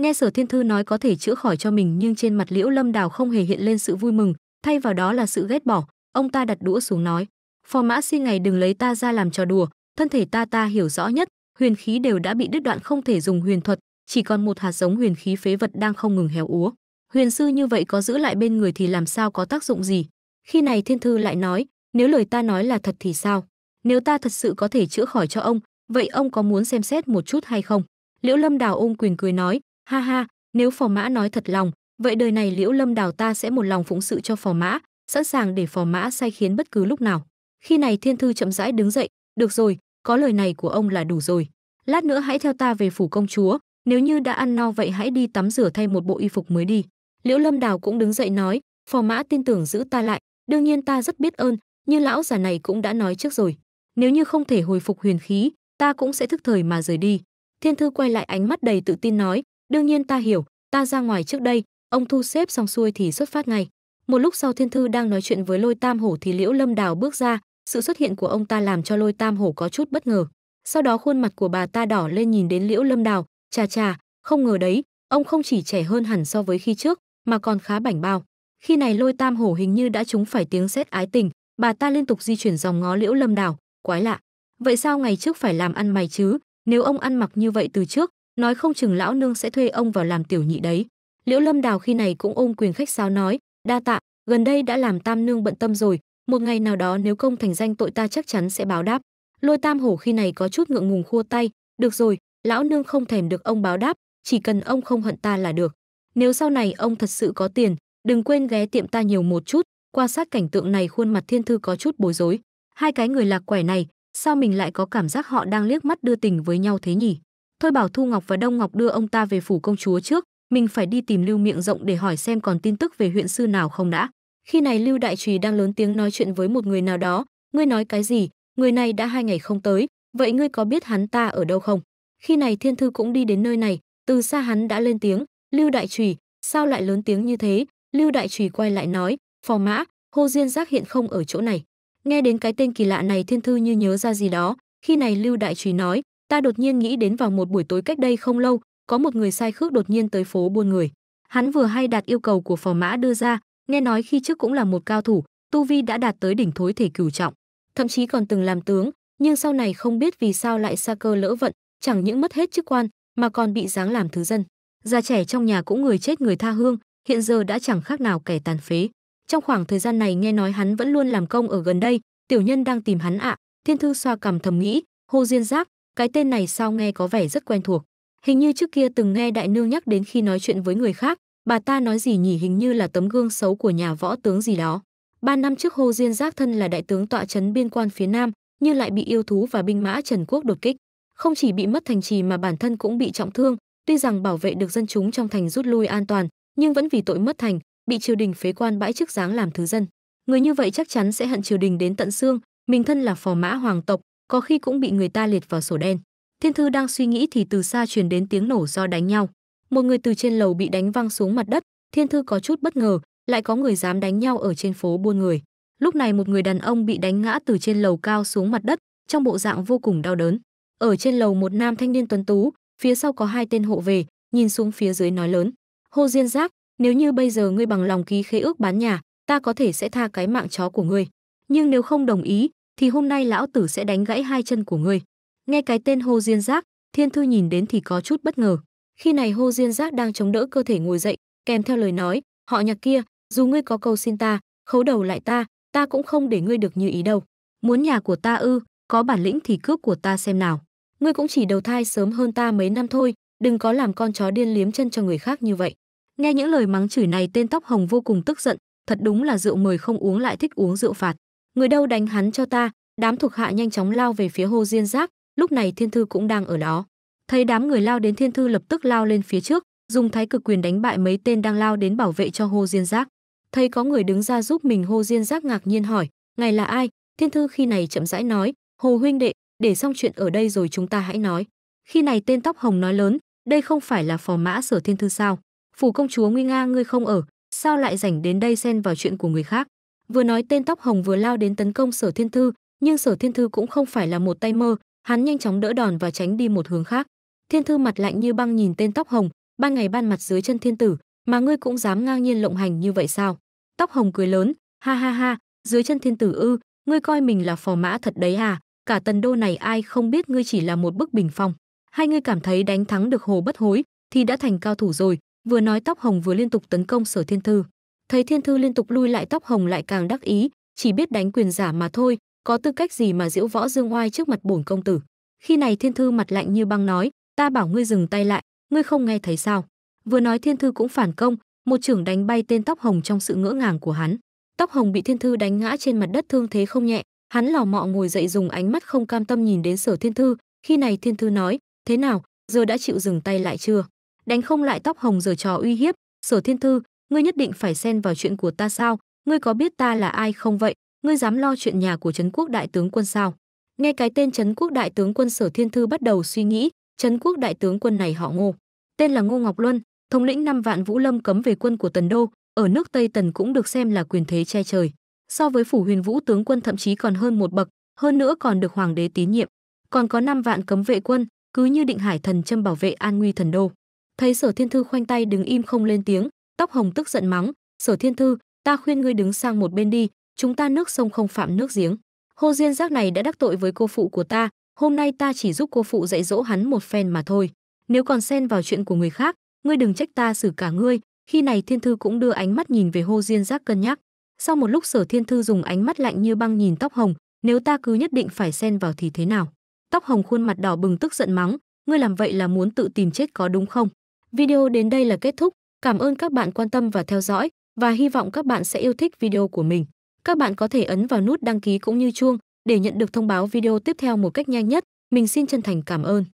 Nghe Sở Thiên Thư nói có thể chữa khỏi cho mình nhưng trên mặt Liễu Lâm Đào không hề hiện lên sự vui mừng, thay vào đó là sự ghét bỏ. Ông ta đặt đũa xuống nói: "Phò Mã xin ngày đừng lấy ta ra làm trò đùa, thân thể ta ta hiểu rõ nhất, huyền khí đều đã bị đứt đoạn không thể dùng huyền thuật, chỉ còn một hạt giống huyền khí phế vật đang không ngừng héo úa. Huyền sư như vậy có giữ lại bên người thì làm sao có tác dụng gì?" Khi này Thiên Thư lại nói: "Nếu lời ta nói là thật thì sao? Nếu ta thật sự có thể chữa khỏi cho ông, vậy ông có muốn xem xét một chút hay không?" Liễu Lâm Đào ôm quyền cười nói: Ha ha, nếu phò mã nói thật lòng, vậy đời này Liễu Lâm Đào ta sẽ một lòng phụng sự cho phò mã, sẵn sàng để phò mã sai khiến bất cứ lúc nào. Khi này Thiên Thư chậm rãi đứng dậy, được rồi, có lời này của ông là đủ rồi. Lát nữa hãy theo ta về phủ công chúa, nếu như đã ăn no vậy hãy đi tắm rửa thay một bộ y phục mới đi. Liễu Lâm Đào cũng đứng dậy nói, phò mã tin tưởng giữ ta lại, đương nhiên ta rất biết ơn, như lão già này cũng đã nói trước rồi. Nếu như không thể hồi phục huyền khí, ta cũng sẽ thức thời mà rời đi. Thiên Thư quay lại ánh mắt đầy tự tin nói, Đương nhiên ta hiểu, ta ra ngoài trước đây, ông thu xếp xong xuôi thì xuất phát ngay. Một lúc sau Thiên Thư đang nói chuyện với Lôi Tam Hổ thì Liễu Lâm Đào bước ra, sự xuất hiện của ông ta làm cho Lôi Tam Hổ có chút bất ngờ. Sau đó khuôn mặt của bà ta đỏ lên nhìn đến Liễu Lâm Đào, chà chà, không ngờ đấy, ông không chỉ trẻ hơn hẳn so với khi trước, mà còn khá bảnh bao. Khi này Lôi Tam Hổ hình như đã trúng phải tiếng sét ái tình, bà ta liên tục di chuyển dòng ngó Liễu Lâm Đào, quái lạ. Vậy sao ngày trước phải làm ăn mày chứ, nếu ông ăn mặc như vậy từ trước, nói không chừng lão nương sẽ thuê ông vào làm tiểu nhị đấy. Liễu Lâm Đào khi này cũng ôm quyền khách sáo nói, đa tạ, gần đây đã làm tam nương bận tâm rồi, một ngày nào đó nếu công thành danh tội ta chắc chắn sẽ báo đáp. Lôi Tam Hổ khi này có chút ngượng ngùng khua tay, được rồi, lão nương không thèm được ông báo đáp, chỉ cần ông không hận ta là được. Nếu sau này ông thật sự có tiền, đừng quên ghé tiệm ta nhiều một chút, qua sát cảnh tượng này khuôn mặt thiên thư có chút bối rối. Hai cái người lạc quẻ này, sao mình lại có cảm giác họ đang liếc mắt đưa tình với nhau thế nhỉ? Thôi bảo Thu Ngọc và Đông Ngọc đưa ông ta về phủ công chúa trước, mình phải đi tìm Lưu Miệng Rộng để hỏi xem còn tin tức về huyện sư nào không đã. Khi này Lưu Đại Trùy đang lớn tiếng nói chuyện với một người nào đó, ngươi nói cái gì, người này đã hai ngày không tới, vậy ngươi có biết hắn ta ở đâu không? Khi này Thiên Thư cũng đi đến nơi này, từ xa hắn đã lên tiếng, Lưu Đại Trùy, sao lại lớn tiếng như thế? Lưu Đại Trùy quay lại nói, phò mã, Hồ Diên Giác hiện không ở chỗ này. Nghe đến cái tên kỳ lạ này Thiên Thư như nhớ ra gì đó, khi này Lưu Đại Trùy nói, ta đột nhiên nghĩ đến vào một buổi tối cách đây không lâu có một người sai khước đột nhiên tới phố buôn người hắn vừa hay đạt yêu cầu của phò mã đưa ra nghe nói khi trước cũng là một cao thủ tu vi đã đạt tới đỉnh thối thể cửu trọng thậm chí còn từng làm tướng nhưng sau này không biết vì sao lại xa cơ lỡ vận chẳng những mất hết chức quan mà còn bị giáng làm thứ dân già trẻ trong nhà cũng người chết người tha hương hiện giờ đã chẳng khác nào kẻ tàn phế trong khoảng thời gian này nghe nói hắn vẫn luôn làm công ở gần đây tiểu nhân đang tìm hắn ạ thiên thư xoa cằm thầm nghĩ hô diên giác. Cái tên này sao nghe có vẻ rất quen thuộc. Hình như trước kia từng nghe đại nương nhắc đến khi nói chuyện với người khác, bà ta nói gì nhỉ hình như là tấm gương xấu của nhà võ tướng gì đó. Ba năm trước Hồ Diên Giác thân là đại tướng tọa trấn biên quan phía Nam, nhưng lại bị yêu thú và binh mã Trần Quốc đột kích. Không chỉ bị mất thành trì mà bản thân cũng bị trọng thương, tuy rằng bảo vệ được dân chúng trong thành rút lui an toàn, nhưng vẫn vì tội mất thành, bị triều đình phế quan bãi chức dáng làm thứ dân. Người như vậy chắc chắn sẽ hận triều đình đến tận xương, mình thân là phò mã hoàng tộc, có khi cũng bị người ta liệt vào sổ đen. Thiên Thư đang suy nghĩ thì từ xa truyền đến tiếng nổ do đánh nhau. Một người từ trên lầu bị đánh văng xuống mặt đất, Thiên Thư có chút bất ngờ, lại có người dám đánh nhau ở trên phố buôn người. Lúc này một người đàn ông bị đánh ngã từ trên lầu cao xuống mặt đất, trong bộ dạng vô cùng đau đớn. Ở trên lầu một nam thanh niên tuấn tú, phía sau có hai tên hộ về, nhìn xuống phía dưới nói lớn: "Hồ Diên Giác, nếu như bây giờ ngươi bằng lòng ký khế ước bán nhà, ta có thể sẽ tha cái mạng chó của ngươi, nhưng nếu không đồng ý, thì hôm nay lão tử sẽ đánh gãy hai chân của ngươi. Nghe cái tên Hồ Diên Giác, Thiên Thư nhìn đến thì có chút bất ngờ. Khi này Hồ Diên Giác đang chống đỡ cơ thể ngồi dậy, kèm theo lời nói, họ nhạc kia, dù ngươi có cầu xin ta, khấu đầu lại ta, ta cũng không để ngươi được như ý đâu. Muốn nhà của ta ư, có bản lĩnh thì cướp của ta xem nào. Ngươi cũng chỉ đầu thai sớm hơn ta mấy năm thôi, đừng có làm con chó điên liếm chân cho người khác như vậy. Nghe những lời mắng chửi này tên tóc hồng vô cùng tức giận, thật đúng là rượu mời không uống lại thích uống rượu phạt người đâu đánh hắn cho ta đám thuộc hạ nhanh chóng lao về phía hồ diên giác lúc này thiên thư cũng đang ở đó thấy đám người lao đến thiên thư lập tức lao lên phía trước dùng thái cực quyền đánh bại mấy tên đang lao đến bảo vệ cho Hồ diên giác thấy có người đứng ra giúp mình Hồ diên giác ngạc nhiên hỏi ngài là ai thiên thư khi này chậm rãi nói hồ huynh đệ để xong chuyện ở đây rồi chúng ta hãy nói khi này tên tóc hồng nói lớn đây không phải là phò mã sở thiên thư sao phủ công chúa nguy nga ngươi không ở sao lại rảnh đến đây xen vào chuyện của người khác Vừa nói tên tóc hồng vừa lao đến tấn công Sở Thiên Thư, nhưng Sở Thiên Thư cũng không phải là một tay mơ, hắn nhanh chóng đỡ đòn và tránh đi một hướng khác. Thiên Thư mặt lạnh như băng nhìn tên tóc hồng, ban ngày ban mặt dưới chân thiên tử, mà ngươi cũng dám ngang nhiên lộng hành như vậy sao? Tóc hồng cười lớn, ha ha ha, dưới chân thiên tử ư, ngươi coi mình là phò mã thật đấy à? Cả tần đô này ai không biết ngươi chỉ là một bức bình phong. Hai ngươi cảm thấy đánh thắng được hồ bất hối thì đã thành cao thủ rồi, vừa nói tóc hồng vừa liên tục tấn công Sở Thiên Thư. Thấy Thiên Thư liên tục lui lại tóc hồng lại càng đắc ý, chỉ biết đánh quyền giả mà thôi, có tư cách gì mà diễu võ dương oai trước mặt bổn công tử. Khi này Thiên Thư mặt lạnh như băng nói, ta bảo ngươi dừng tay lại, ngươi không nghe thấy sao? Vừa nói Thiên Thư cũng phản công, một trưởng đánh bay tên tóc hồng trong sự ngỡ ngàng của hắn. Tóc hồng bị Thiên Thư đánh ngã trên mặt đất thương thế không nhẹ, hắn lò mọ ngồi dậy dùng ánh mắt không cam tâm nhìn đến Sở Thiên Thư, khi này Thiên Thư nói, thế nào, giờ đã chịu dừng tay lại chưa? Đánh không lại tóc hồng giờ trò uy hiếp, Sở Thiên Thư, ngươi nhất định phải xen vào chuyện của ta sao? Ngươi có biết ta là ai không vậy? Ngươi dám lo chuyện nhà của Trấn Quốc đại tướng quân sao? Nghe cái tên Trấn Quốc đại tướng quân Sở Thiên Thư bắt đầu suy nghĩ, Trấn Quốc đại tướng quân này họ Ngô, tên là Ngô Ngọc Luân, thống lĩnh năm vạn Vũ Lâm cấm về quân của Tần Đô, ở nước Tây Tần cũng được xem là quyền thế che trời. So với phủ Huyền Vũ tướng quân thậm chí còn hơn một bậc, hơn nữa còn được hoàng đế tín nhiệm. Còn có năm vạn cấm vệ quân, cứ như định hải thần châm bảo vệ an nguy thần đô. Thấy Sở Thiên Thư khoanh tay đứng im không lên tiếng, tóc hồng tức giận mắng sở thiên thư ta khuyên ngươi đứng sang một bên đi chúng ta nước sông không phạm nước giếng hô diên giác này đã đắc tội với cô phụ của ta hôm nay ta chỉ giúp cô phụ dạy dỗ hắn một phen mà thôi nếu còn xen vào chuyện của người khác ngươi đừng trách ta xử cả ngươi khi này thiên thư cũng đưa ánh mắt nhìn về hô diên giác cân nhắc sau một lúc sở thiên thư dùng ánh mắt lạnh như băng nhìn tóc hồng nếu ta cứ nhất định phải xen vào thì thế nào tóc hồng khuôn mặt đỏ bừng tức giận mắng ngươi làm vậy là muốn tự tìm chết có đúng không video đến đây là kết thúc Cảm ơn các bạn quan tâm và theo dõi và hy vọng các bạn sẽ yêu thích video của mình. Các bạn có thể ấn vào nút đăng ký cũng như chuông để nhận được thông báo video tiếp theo một cách nhanh nhất. Mình xin chân thành cảm ơn.